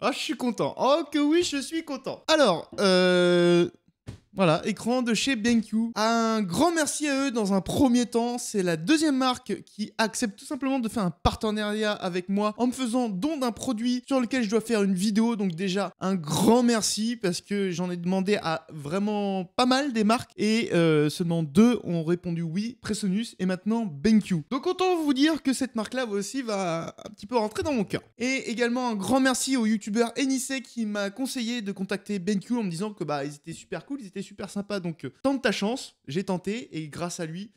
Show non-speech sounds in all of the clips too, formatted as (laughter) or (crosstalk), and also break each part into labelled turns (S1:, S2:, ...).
S1: Ah, je suis content. Oh, que oui, je suis content. Alors, euh, voilà, écran de chez BenQ. Un grand merci à eux dans un premier temps. C'est la deuxième marque qui accepte tout simplement de faire un partenariat avec moi en me faisant don d'un produit sur lequel je dois faire une vidéo. Donc déjà, un grand merci parce que j'en ai demandé à vraiment pas mal des marques et euh, seulement deux ont répondu oui, Presonus et maintenant BenQ. Donc autant vous dire que cette marque-là aussi va un petit peu rentrer dans mon cœur. Et également un grand merci au youtubeur Enise qui m'a conseillé de contacter BenQ en me disant que bah ils étaient super cool, ils étaient super sympa. Donc, euh, tente ta chance. J'ai tenté et grâce à lui,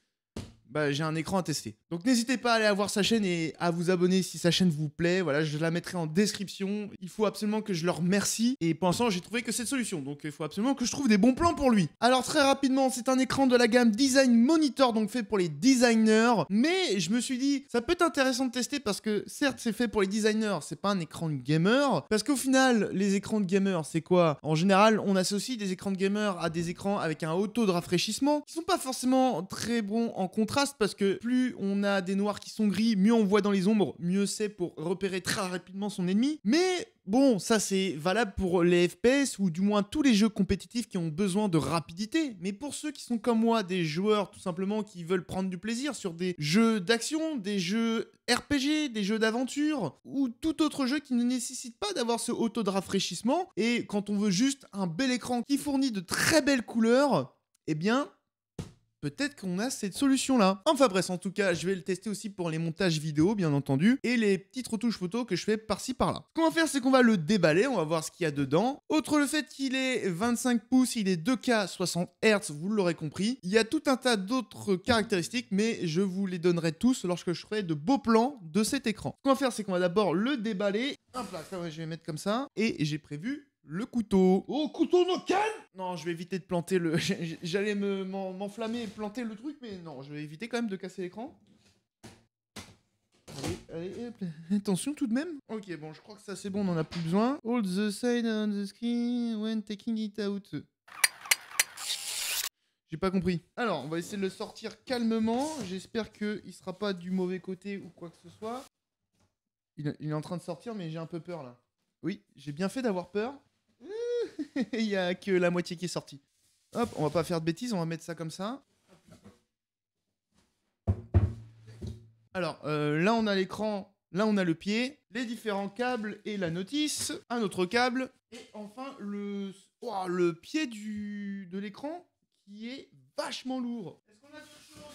S1: bah, j'ai un écran à tester. Donc n'hésitez pas à aller voir sa chaîne et à vous abonner si sa chaîne vous plaît. Voilà, je la mettrai en description. Il faut absolument que je leur remercie. Et pour l'instant j'ai trouvé que cette solution. Donc il faut absolument que je trouve des bons plans pour lui. Alors très rapidement, c'est un écran de la gamme Design Monitor, donc fait pour les designers. Mais je me suis dit, ça peut être intéressant de tester parce que certes, c'est fait pour les designers, c'est pas un écran de gamer. Parce qu'au final, les écrans de gamer, c'est quoi En général, on associe des écrans de gamer à des écrans avec un haut taux de rafraîchissement qui sont pas forcément très bons en contraste parce que plus on a des noirs qui sont gris, mieux on voit dans les ombres, mieux c'est pour repérer très rapidement son ennemi. Mais Bon, ça c'est valable pour les FPS ou du moins tous les jeux compétitifs qui ont besoin de rapidité, mais pour ceux qui sont comme moi, des joueurs tout simplement qui veulent prendre du plaisir sur des jeux d'action, des jeux RPG, des jeux d'aventure ou tout autre jeu qui ne nécessite pas d'avoir ce taux de rafraîchissement, et quand on veut juste un bel écran qui fournit de très belles couleurs, eh bien Peut-être qu'on a cette solution-là. Enfin bref, en tout cas, je vais le tester aussi pour les montages vidéo, bien entendu, et les petites retouches photos que je fais par-ci par-là. Ce qu'on va faire, c'est qu'on va le déballer, on va voir ce qu'il y a dedans. Autre le fait qu'il est 25 pouces, il est 2K 60 Hz, vous l'aurez compris. Il y a tout un tas d'autres caractéristiques, mais je vous les donnerai tous lorsque je ferai de beaux plans de cet écran. Ce qu'on va faire, c'est qu'on va d'abord le déballer. Hop là, je vais mettre comme ça. Et j'ai prévu le couteau. Oh, couteau no Non, je vais éviter de planter le. (laughs) J'allais m'enflammer et planter le truc, mais non, je vais éviter quand même de casser l'écran. Allez, allez, (laughs) attention tout de même. Ok, bon, je crois que ça c'est bon, on en a plus besoin. Hold the side on the screen when taking it out. J'ai pas compris. Alors, on va essayer de le sortir calmement. J'espère qu'il sera pas du mauvais côté ou quoi que ce soit. il est en train de sortir, mais j'ai un peu peur là. Oui, j'ai bien fait d'avoir peur. (laughs) Il y a que la moitié qui est sortie. Hop, on va pas faire de bêtises, on va mettre ça comme ça. Alors euh, là, on a l'écran, là, on a le pied, les différents câbles et la notice, un autre câble, et enfin le, oh, le pied du... de l'écran qui est vachement lourd. Est-ce qu'on a quelque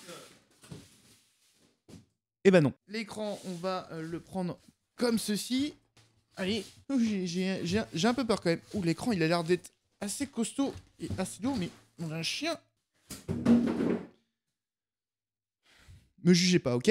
S1: chose Eh ben non. L'écran, on va euh, le prendre comme ceci. Allez, j'ai un peu peur quand même. Ouh, l'écran, il a l'air d'être assez costaud et assez lourd, mais on a un chien. Me jugez pas, ok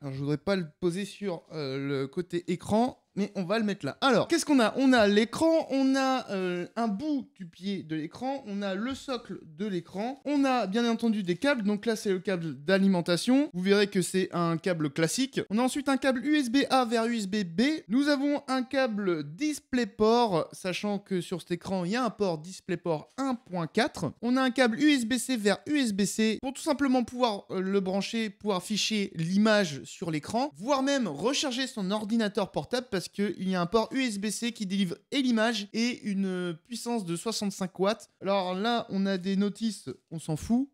S1: Alors, je voudrais pas le poser sur euh, le côté écran mais on va le mettre là. Alors, qu'est-ce qu'on a On a l'écran, on a euh, un bout du pied de l'écran, on a le socle de l'écran, on a bien entendu des câbles, donc là c'est le câble d'alimentation, vous verrez que c'est un câble classique. On a ensuite un câble USB-A vers USB-B, nous avons un câble DisplayPort, sachant que sur cet écran il y a un port DisplayPort 1.4, on a un câble USB-C vers USB-C pour tout simplement pouvoir euh, le brancher, pouvoir ficher l'image sur l'écran, voire même recharger son ordinateur portable parce qu'il y a un port USB-C qui délivre et l'image et une puissance de 65 watts. Alors là, on a des notices, on s'en fout.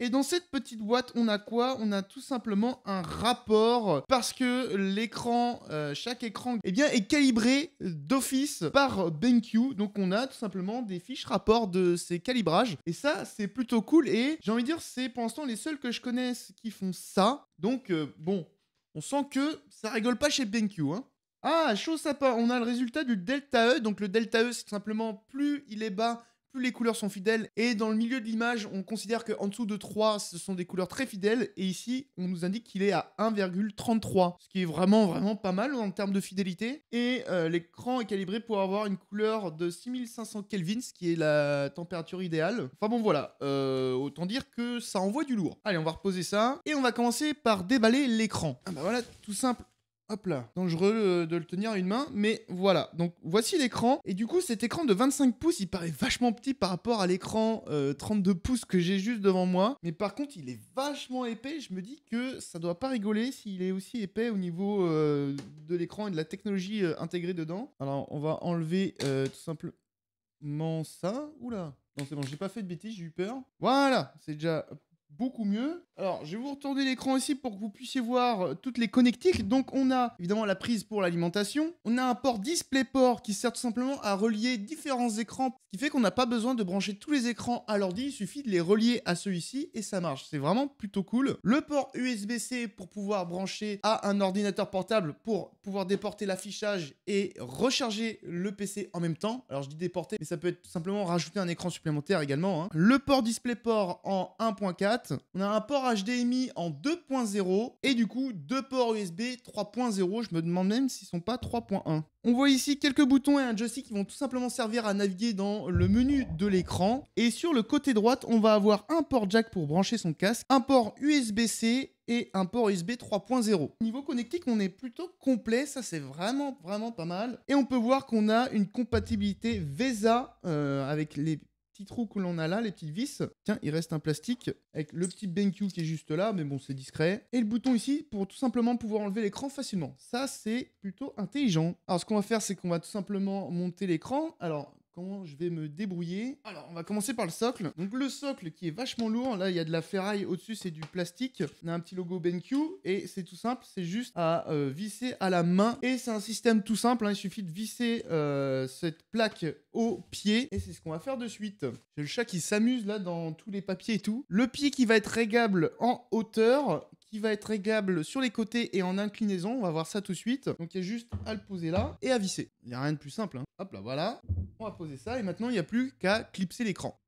S1: Et dans cette petite boîte, on a quoi On a tout simplement un rapport parce que l'écran, euh, chaque écran, eh bien, est calibré d'office par BenQ. Donc, on a tout simplement des fiches rapport de ces calibrages. Et ça, c'est plutôt cool. Et j'ai envie de dire, c'est pour l'instant les seuls que je connaisse qui font ça. Donc, euh, bon, on sent que ça rigole pas chez BenQ. Hein. Ah, chose sympa, on a le résultat du delta E. Donc le delta E, c'est simplement plus il est bas, toutes les couleurs sont fidèles. Et dans le milieu de l'image, on considère qu'en dessous de 3, ce sont des couleurs très fidèles. Et ici, on nous indique qu'il est à 1,33, ce qui est vraiment, vraiment pas mal en termes de fidélité. Et euh, l'écran est calibré pour avoir une couleur de 6500 Kelvin, ce qui est la température idéale. Enfin bon, voilà. Euh, autant dire que ça envoie du lourd. Allez, on va reposer ça. Et on va commencer par déballer l'écran. Ah bah voilà, tout simple. Hop là, dangereux euh, de le tenir à une main, mais voilà. Donc voici l'écran. Et du coup, cet écran de 25 pouces, il paraît vachement petit par rapport à l'écran 32 euh, pouces que j'ai juste devant moi. Mais par contre, il est vachement épais. Je me dis que ça doit pas rigoler s'il est aussi épais au niveau euh, de l'écran et de la technologie intégrée dedans. Alors, on va enlever tout simplement ça. Oula, non, c'est bon, j'ai pas fait de bêtises, j'ai eu peur. Voilà, c'est déjà beaucoup mieux. Alors, je vais vous retourner l'écran ici pour que vous puissiez voir euh, toutes les connectiques. Donc, on a évidemment la prise pour l'alimentation. On a un port DisplayPort qui sert tout simplement à relier différents écrans, ce qui fait qu'on n'a pas besoin de brancher tous les écrans à l'ordi. Il suffit de les relier à ceux-ci et ça marche. C'est vraiment plutôt cool. Le port USB-C pour pouvoir brancher à un ordinateur portable pour pouvoir déporter l'affichage et recharger le PC en même temps. Alors, je dis déporter, mais ça peut être tout simplement rajouter un écran supplémentaire également. Hein. Le port DisplayPort en 1.4 on a un port HDMI en 2.0 et du coup deux ports USB 3.0. Je me demande même s'ils sont pas 3.1. On voit ici quelques boutons et un joystick qui vont tout simplement servir à naviguer dans le menu de l'écran. Et sur le côté droit, on va avoir un port jack pour brancher son casque, un port USB-C et un port USB 3.0. Niveau connectique, on est plutôt complet, ça c'est vraiment vraiment pas mal. Et on peut voir qu'on a une compatibilité VESA euh, avec les Petit trou que l'on a là, les petites vis. Tiens, il reste un plastique avec le petit BenQ qui est juste là, mais bon, c'est discret. Et le bouton ici pour tout simplement pouvoir enlever l'écran facilement. Ça, c'est plutôt intelligent. Alors, ce qu'on va faire, c'est qu'on va tout simplement monter l'écran. Alors, comment je vais me débrouiller. Alors, on va commencer par le socle. Donc, le socle qui est vachement lourd. Là, il y a de la ferraille au-dessus, c'est du plastique. On a un petit logo BenQ et c'est tout simple. C'est juste à euh, visser à la main. Et c'est un système tout simple. Hein, il suffit de visser euh, cette plaque au pied et c'est ce qu'on va faire de suite. J'ai le chat qui s'amuse là dans tous les papiers et tout. Le pied qui va être régable en hauteur qui va être réglable sur les côtés et en inclinaison. On va voir ça tout de suite. Donc il y a juste à le poser là et à visser. Il n'y a rien de plus simple. Hein. Hop là, voilà. On va poser ça et maintenant il n'y a plus qu'à clipser l'écran.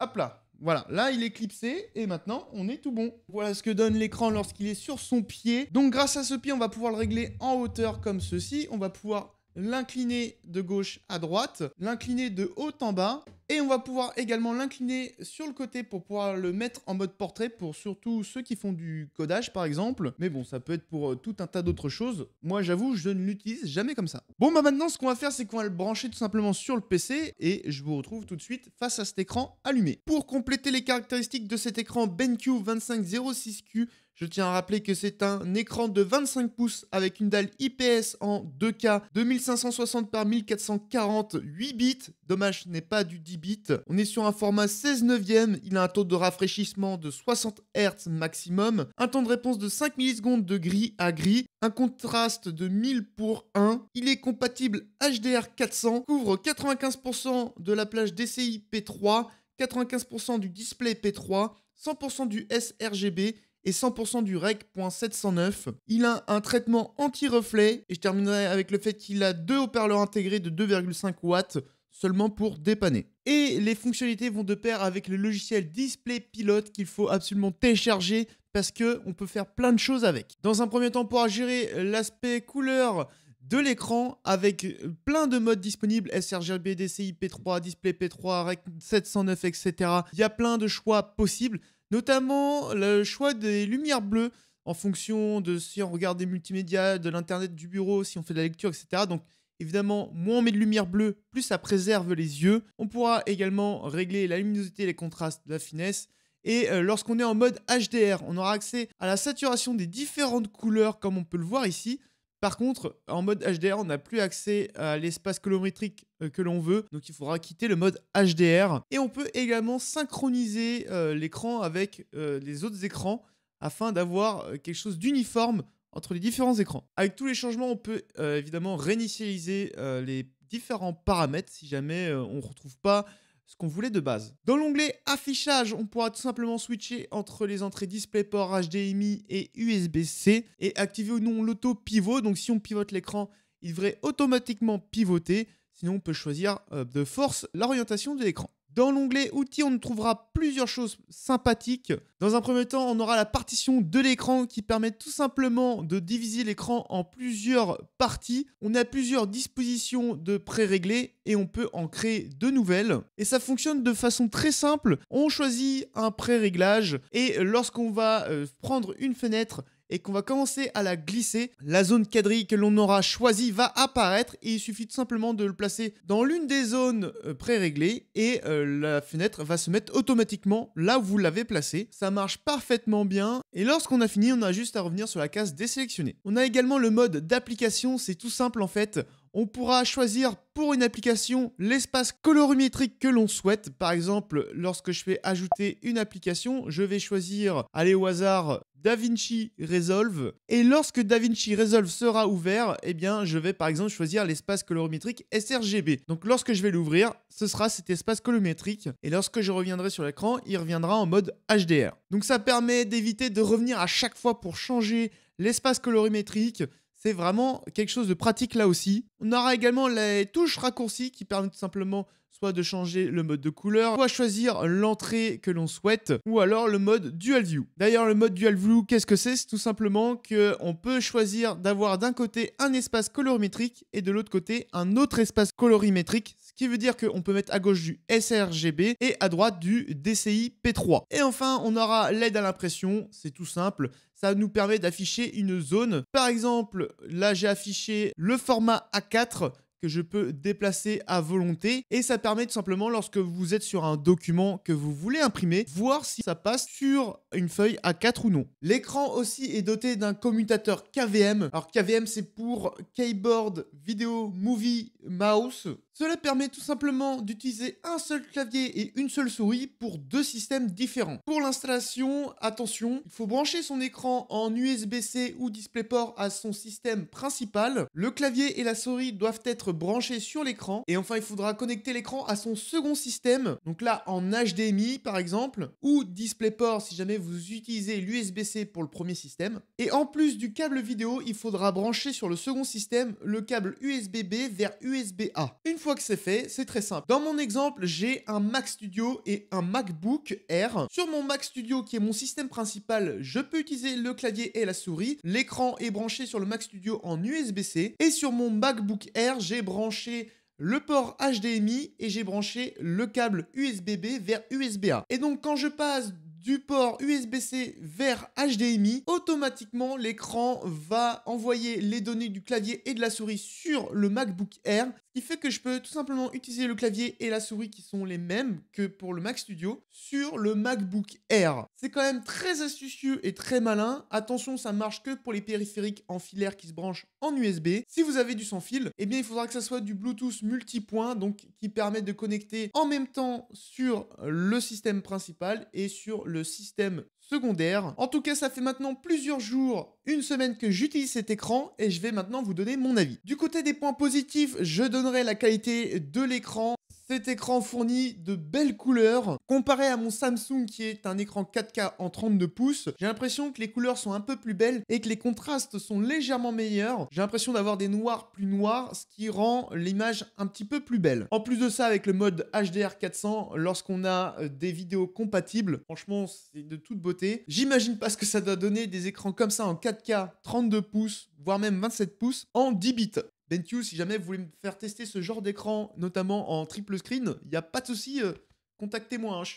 S1: Hop là, voilà, là il est clipsé et maintenant on est tout bon. Voilà ce que donne l'écran lorsqu'il est sur son pied. Donc grâce à ce pied, on va pouvoir le régler en hauteur comme ceci. On va pouvoir l'incliner de gauche à droite, l'incliner de haut en bas, et on va pouvoir également l'incliner sur le côté pour pouvoir le mettre en mode portrait pour surtout ceux qui font du codage par exemple. Mais bon, ça peut être pour euh, tout un tas d'autres choses. Moi j'avoue, je ne l'utilise jamais comme ça. Bon bah maintenant ce qu'on va faire c'est qu'on va le brancher tout simplement sur le PC et je vous retrouve tout de suite face à cet écran allumé. Pour compléter les caractéristiques de cet écran BenQ 2506Q, je tiens à rappeler que c'est un écran de 25 pouces avec une dalle IPS en 2K 2560 par 1440 8 bits. Dommage, ce n'est pas du 10 bits. On est sur un format 16 neuvième. Il a un taux de rafraîchissement de 60 Hz maximum, un temps de réponse de 5 millisecondes de gris à gris, un contraste de 1000 pour 1. Il est compatible HDR 400, couvre 95% de la plage DCI P3, 95% du display P3, 100% du sRGB et 100% du REC.709. Il a un traitement anti-reflet et je terminerai avec le fait qu'il a deux haut-parleurs intégrés de 2,5 watts seulement pour dépanner. Et les fonctionnalités vont de pair avec le logiciel Display Pilot qu'il faut absolument télécharger parce qu'on peut faire plein de choses avec. Dans un premier temps pour gérer l'aspect couleur de l'écran avec euh, plein de modes disponibles sRGB, DCI, P3, Display P3, REC.709, etc. Il y a plein de choix possibles notamment le choix des lumières bleues en fonction de si on regarde des multimédias, de l'internet du bureau, si on fait de la lecture, etc. Donc évidemment, moins on met de lumière bleue, plus ça préserve les yeux. On pourra également régler la luminosité, les contrastes, la finesse. Et euh, lorsqu'on est en mode HDR, on aura accès à la saturation des différentes couleurs comme on peut le voir ici. Par contre, en mode HDR, on n'a plus accès à l'espace colorimétrique euh, que l'on veut, donc il faudra quitter le mode HDR. Et on peut également synchroniser euh, l'écran avec euh, les autres écrans afin d'avoir quelque chose d'uniforme entre les différents écrans. Avec tous les changements, on peut évidemment réinitialiser les différents paramètres si jamais on ne retrouve pas ce qu'on voulait de base. Dans l'onglet affichage, on pourra tout simplement switcher entre les entrées DisplayPort, HDMI et USB-C et activer ou non l'auto-pivot. Donc si on pivote l'écran, il devrait automatiquement pivoter. Sinon, on peut choisir euh, de force l'orientation de l'écran. Dans l'onglet Outils, on trouvera plusieurs choses sympathiques. Dans un premier temps, on aura la partition de l'écran qui permet tout simplement de diviser l'écran en plusieurs parties. On a plusieurs dispositions de pré-réglés et on peut en créer de nouvelles. Et ça fonctionne de façon très simple. On choisit un pré-réglage et lorsqu'on va euh, prendre une fenêtre, et qu'on va commencer à la glisser, la zone quadrille que l'on aura choisie va apparaître et il suffit tout simplement de le placer dans l'une des zones euh, pré-réglées et euh, la fenêtre va se mettre automatiquement là où vous l'avez placée. Ça marche parfaitement bien et lorsqu'on a fini, on a juste à revenir sur la case désélectionnée. On a également le mode d'application, c'est tout simple en fait. On pourra choisir pour une application l'espace colorimétrique que l'on souhaite. Par exemple, lorsque je vais ajouter une application, je vais choisir, aller au hasard, DaVinci Resolve. Et lorsque DaVinci Resolve sera ouvert, eh bien, je vais par exemple choisir l'espace colorimétrique sRGB. Donc lorsque je vais l'ouvrir, ce sera cet espace colorimétrique. Et lorsque je reviendrai sur l'écran, il reviendra en mode HDR. Donc ça permet d'éviter de revenir à chaque fois pour changer l'espace colorimétrique. C'est vraiment quelque chose de pratique là aussi. On aura également les touches raccourcies qui permettent simplement soit de changer le mode de couleur, soit choisir l'entrée que l'on souhaite, ou alors le mode Dual View. D'ailleurs, le mode Dual View, qu'est-ce que c'est C'est tout simplement qu'on peut choisir d'avoir d'un côté un espace colorimétrique et de l'autre côté un autre espace colorimétrique qui veut dire qu'on peut mettre à gauche du sRGB et à droite du DCI P3. Et enfin, on aura l'aide à l'impression, c'est tout simple, ça nous permet d'afficher une zone. Par exemple, là j'ai affiché le format A4 que je peux déplacer à volonté et ça permet tout simplement lorsque vous êtes sur un document que vous voulez imprimer, voir si ça passe sur une feuille A4 ou non. L'écran aussi est doté d'un commutateur KVM. Alors KVM c'est pour Keyboard Video Movie Mouse cela permet tout simplement d'utiliser un seul clavier et une seule souris pour deux systèmes différents. Pour l'installation, attention, il faut brancher son écran en USB-C ou DisplayPort à son système principal. Le clavier et la souris doivent être branchés sur l'écran. Et enfin, il faudra connecter l'écran à son second système, donc là en HDMI par exemple, ou DisplayPort si jamais vous utilisez l'USB-C pour le premier système. Et en plus du câble vidéo, il faudra brancher sur le second système le câble USB-B vers USB-A que c'est fait, c'est très simple. Dans mon exemple, j'ai un Mac Studio et un MacBook Air. Sur mon Mac Studio, qui est mon système principal, je peux utiliser le clavier et la souris. L'écran est branché sur le Mac Studio en USB-C. Et sur mon MacBook Air, j'ai branché le port HDMI et j'ai branché le câble USB-B vers USB-A. Et donc quand je passe du port USB-C vers HDMI, automatiquement l'écran va envoyer les données du clavier et de la souris sur le MacBook Air fait que je peux tout simplement utiliser le clavier et la souris qui sont les mêmes que pour le Mac Studio sur le MacBook Air. C'est quand même très astucieux et très malin. Attention, ça marche que pour les périphériques en filaire qui se branchent en USB. Si vous avez du sans fil, eh bien il faudra que ça soit du Bluetooth multipoint, donc qui permet de connecter en même temps sur le système principal et sur le système secondaire. En tout cas, ça fait maintenant plusieurs jours, une semaine que j'utilise cet écran et je vais maintenant vous donner mon avis. Du côté des points positifs, je donne la qualité de l'écran. Cet écran fournit de belles couleurs. Comparé à mon Samsung qui est un écran 4K en 32 pouces, j'ai l'impression que les couleurs sont un peu plus belles et que les contrastes sont légèrement meilleurs. J'ai l'impression d'avoir des noirs plus noirs, ce qui rend l'image un petit peu plus belle. En plus de ça, avec le mode HDR 400, lorsqu'on a euh, des vidéos compatibles, franchement, c'est de toute beauté. J'imagine pas ce que ça doit donner des écrans comme ça en 4K, 32 pouces, voire même 27 pouces en 10 bits. BenQ, si jamais vous voulez me faire tester ce genre d'écran, notamment en triple screen, il n'y a pas de souci, euh, contactez-moi. Hein, je,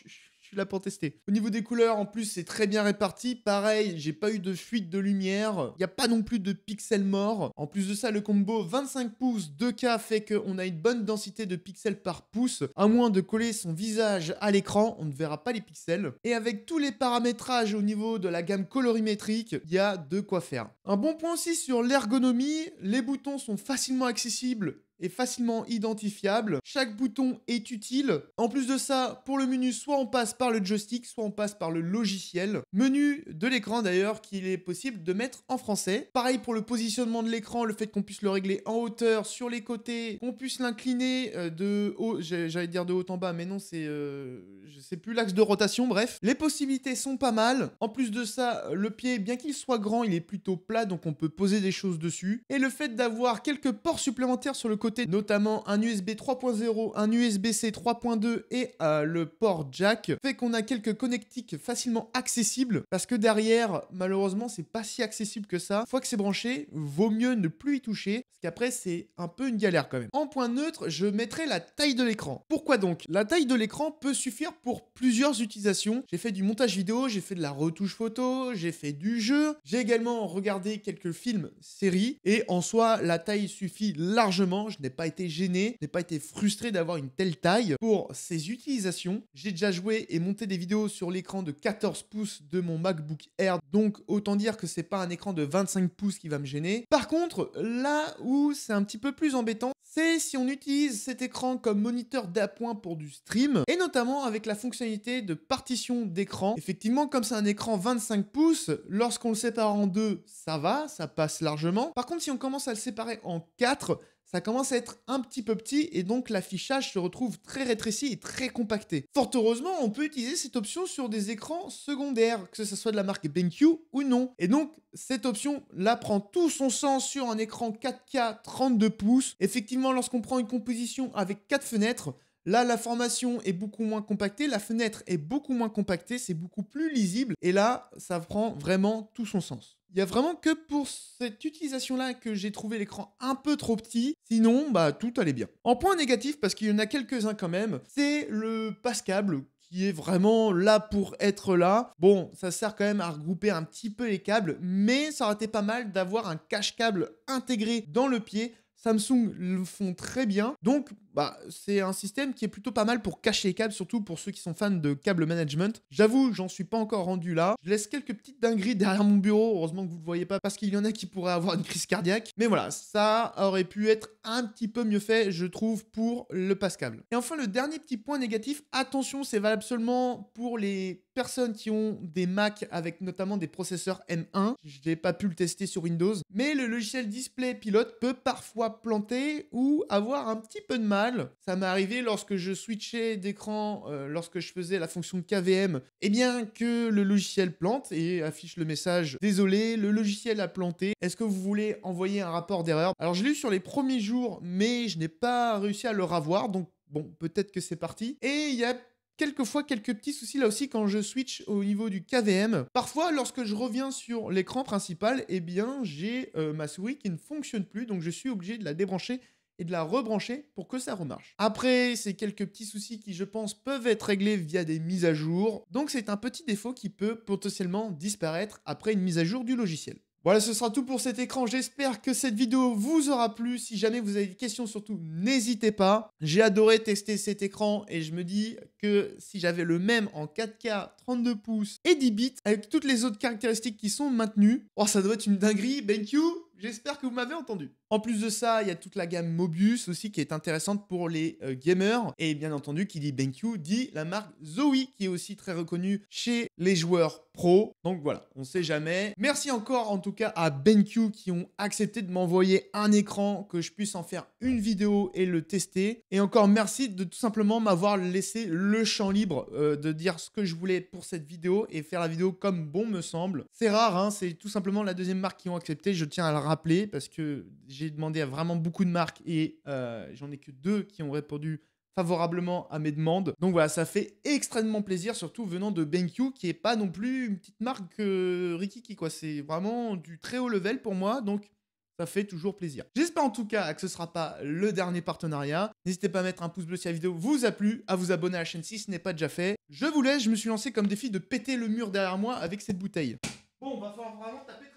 S1: là pour tester. Au niveau des couleurs, en plus, c'est très bien réparti. Pareil, j'ai pas eu de fuite de lumière. Il n'y a pas non plus de pixels morts. En plus de ça, le combo 25 pouces 2K fait qu'on a une bonne densité de pixels par pouce. À moins de coller son visage à l'écran, on ne verra pas les pixels. Et avec tous les paramétrages au niveau de la gamme colorimétrique, il y a de quoi faire. Un bon point aussi sur l'ergonomie. Les boutons sont facilement accessibles facilement identifiable. Chaque bouton est utile. En plus de ça, pour le menu, soit on passe par le joystick, soit on passe par le logiciel. Menu de l'écran d'ailleurs qu'il est possible de mettre en français. Pareil pour le positionnement de l'écran, le fait qu'on puisse le régler en hauteur, sur les côtés, qu'on puisse l'incliner euh, de haut, j'allais dire de haut en bas, mais non, c'est... Euh, je sais plus l'axe de rotation, bref. Les possibilités sont pas mal. En plus de ça, le pied, bien qu'il soit grand, il est plutôt plat, donc on peut poser des choses dessus. Et le fait d'avoir quelques ports supplémentaires sur le côté notamment un USB 3.0, un USB-C 3.2 et euh, le port jack, fait qu'on a quelques connectiques facilement accessibles parce que derrière, malheureusement, c'est pas si accessible que ça. Une fois que c'est branché, vaut mieux ne plus y toucher parce qu'après, c'est un peu une galère quand même. En point neutre, je mettrai la taille de l'écran. Pourquoi donc La taille de l'écran peut suffire pour plusieurs utilisations. J'ai fait du montage vidéo, j'ai fait de la retouche photo, j'ai fait du jeu, j'ai également regardé quelques films, séries et en soi, la taille suffit largement n'ai pas été gêné, n'ai pas été frustré d'avoir une telle taille pour ses utilisations. J'ai déjà joué et monté des vidéos sur l'écran de 14 pouces de mon MacBook Air, donc autant dire que c'est pas un écran de 25 pouces qui va me gêner. Par contre, là où c'est un petit peu plus embêtant, c'est si on utilise cet écran comme moniteur d'appoint pour du stream, et notamment avec la fonctionnalité de partition d'écran. Effectivement, comme c'est un écran 25 pouces, lorsqu'on le sépare en deux, ça va, ça passe largement. Par contre, si on commence à le séparer en quatre ça commence à être un petit peu petit et donc l'affichage se retrouve très rétréci et très compacté. Fort heureusement, on peut utiliser cette option sur des écrans secondaires, que ce soit de la marque BenQ ou non. Et donc, cette option là prend tout son sens sur un écran 4K 32 pouces. Effectivement, lorsqu'on prend une composition avec 4 fenêtres, Là, la formation est beaucoup moins compactée, la fenêtre est beaucoup moins compactée, c'est beaucoup plus lisible, et là, ça prend vraiment tout son sens. Il n'y a vraiment que pour cette utilisation-là que j'ai trouvé l'écran un peu trop petit, Sinon, bah, tout allait bien. En point négatif, parce qu'il y en a quelques-uns quand même, c'est le passe câble qui est vraiment là pour être là. Bon, ça sert quand même à regrouper un petit peu les câbles, mais ça aurait été pas mal d'avoir un cache câble intégré dans le pied. Samsung le font très bien. Donc, bah, c'est un système qui est plutôt pas mal pour cacher les câbles, surtout pour ceux qui sont fans de câble management. J'avoue, j'en suis pas encore rendu là. Je laisse quelques petites dingueries derrière mon bureau, heureusement que vous le voyez pas, parce qu'il y en a qui pourraient avoir une crise cardiaque. Mais voilà, ça aurait pu être un petit peu mieux fait, je trouve, pour le passe câble. Et enfin, le dernier petit point négatif, attention, c'est valable seulement pour les personnes qui ont des Mac avec notamment des processeurs M1. Je n'ai pas pu le tester sur Windows, mais le logiciel Display Pilot peut parfois planter ou avoir un petit peu de mal ça m'est arrivé lorsque je switchais d'écran, euh, lorsque je faisais la fonction KVM, et eh bien que le logiciel plante et affiche le message Désolé, le logiciel a planté. Est-ce que vous voulez envoyer un rapport d'erreur Alors je l'ai eu sur les premiers jours, mais je n'ai pas réussi à le ravoir, donc bon, peut-être que c'est parti. Et il y a quelquefois quelques petits soucis là aussi quand je switch au niveau du KVM. Parfois, lorsque je reviens sur l'écran principal, et eh bien, j'ai euh, ma souris qui ne fonctionne plus, donc je suis obligé de la débrancher et de la rebrancher pour que ça remarche. Après, c'est quelques petits soucis qui, je pense, peuvent être réglés via des mises à jour. Donc c'est un petit défaut qui peut potentiellement disparaître après une mise à jour du logiciel. Voilà, ce sera tout pour cet écran. J'espère que cette vidéo vous aura plu. Si jamais vous avez des questions, surtout, n'hésitez pas. J'ai adoré tester cet écran et je me dis que si j'avais le même en 4K, 32 pouces et 10 bits, avec toutes les autres caractéristiques qui sont maintenues, oh, ça doit être une dinguerie. Thank you. J'espère que vous m'avez entendu. En plus de ça, il y a toute la gamme Mobius aussi qui est intéressante pour les euh, gamers. Et bien entendu, qui dit BenQ dit la marque Zoe qui est aussi très reconnue chez les joueurs pro. Donc voilà, on sait jamais. Merci encore en tout cas à BenQ qui ont accepté de m'envoyer un écran que je puisse en faire une vidéo et le tester. Et encore merci de tout simplement m'avoir laissé le champ libre euh, de dire ce que je voulais pour cette vidéo et faire la vidéo comme bon me semble. C'est rare, hein, c'est tout simplement la deuxième marque qui ont accepté, je tiens à le rappeler parce que j'ai demandé à vraiment beaucoup de marques et euh, j'en ai que deux qui ont répondu favorablement à mes demandes. Donc voilà, ça fait extrêmement plaisir, surtout venant de BenQ, qui n'est pas non plus une petite marque euh, Rikiki, quoi. C'est vraiment du très haut level pour moi, donc ça fait toujours plaisir. J'espère en tout cas que ce sera pas le dernier partenariat. N'hésitez pas à mettre un pouce bleu si la vidéo vous a plu, à vous abonner à la chaîne si ce n'est pas déjà fait. Je vous laisse, je me suis lancé comme défi de péter le mur derrière moi avec cette bouteille. Bon, va falloir vraiment taper